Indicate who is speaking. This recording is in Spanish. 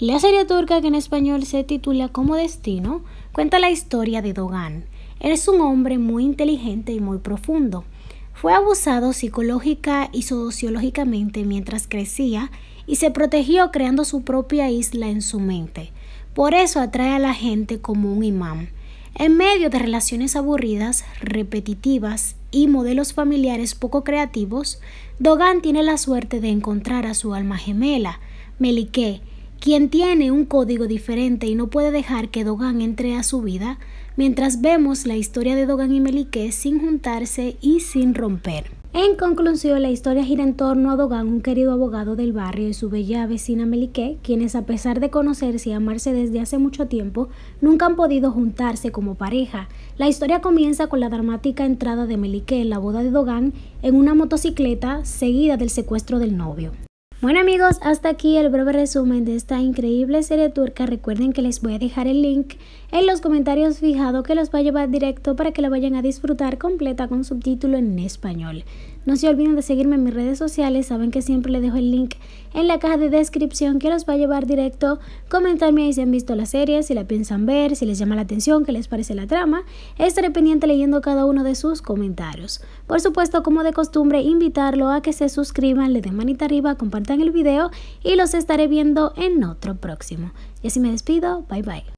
Speaker 1: La serie turca que en español se titula como Destino cuenta la historia de Dogan. Es un hombre muy inteligente y muy profundo. Fue abusado psicológica y sociológicamente mientras crecía y se protegió creando su propia isla en su mente. Por eso atrae a la gente como un imán. En medio de relaciones aburridas, repetitivas y modelos familiares poco creativos, Dogan tiene la suerte de encontrar a su alma gemela, Melike, quien tiene un código diferente y no puede dejar que Dogan entre a su vida, mientras vemos la historia de Dogan y Melique sin juntarse y sin romper. En conclusión, la historia gira en torno a Dogan, un querido abogado del barrio, y su bella vecina Melique, quienes a pesar de conocerse y amarse desde hace mucho tiempo, nunca han podido juntarse como pareja. La historia comienza con la dramática entrada de Melique en la boda de Dogan en una motocicleta, seguida del secuestro del novio. Bueno amigos, hasta aquí el breve resumen de esta increíble serie turca. Recuerden que les voy a dejar el link en los comentarios fijado que los va a llevar directo para que la vayan a disfrutar completa con subtítulo en español. No se olviden de seguirme en mis redes sociales, saben que siempre les dejo el link en la caja de descripción que los va a llevar directo. Comentarme ahí si han visto la serie, si la piensan ver, si les llama la atención, qué les parece la trama. Estaré pendiente leyendo cada uno de sus comentarios. Por supuesto, como de costumbre, invitarlo a que se suscriban, le den manita arriba, compartan en el video y los estaré viendo en otro próximo. Y así me despido, bye bye.